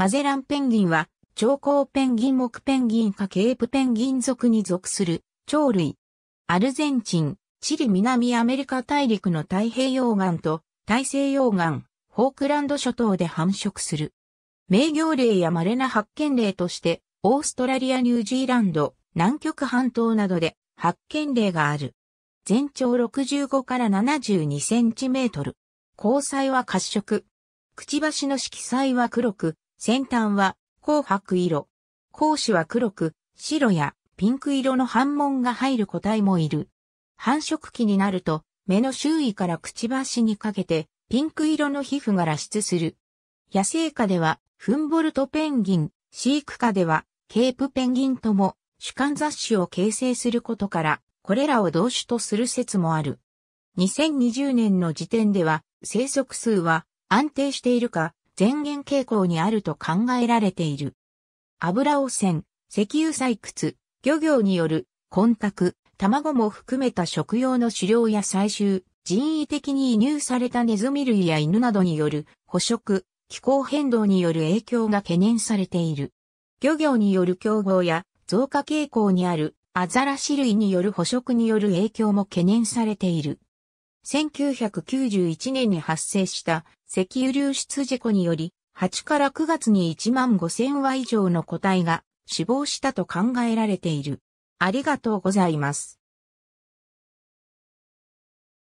マゼランペンギンは、長江ペンギン木ペンギンかケープペンギン族に属する鳥類。アルゼンチン、チリ南アメリカ大陸の太平洋岸と大西洋岸、フォークランド諸島で繁殖する。名行例や稀な発見例として、オーストラリアニュージーランド、南極半島などで発見例がある。全長65から72センチメートル。交際は褐色。くちばしの色彩は黒く、先端は紅白色。講師は黒く、白やピンク色の反紋が入る個体もいる。繁殖期になると、目の周囲からくちばしにかけて、ピンク色の皮膚が脱出する。野生下では、フンボルトペンギン、飼育下では、ケープペンギンとも、主観雑誌を形成することから、これらを同種とする説もある。2020年の時点では、生息数は安定しているか、前言傾向にあると考えられている。油汚染、石油採掘、漁業による、混濁、卵も含めた食用の狩猟や採集、人為的に移入されたネズミ類や犬などによる捕食、気候変動による影響が懸念されている。漁業による競合や増加傾向にあるアザラシ類による捕食による影響も懸念されている。1991年に発生した石油流出事故により、8から9月に1万5000羽以上の個体が死亡したと考えられている。ありがとうございます。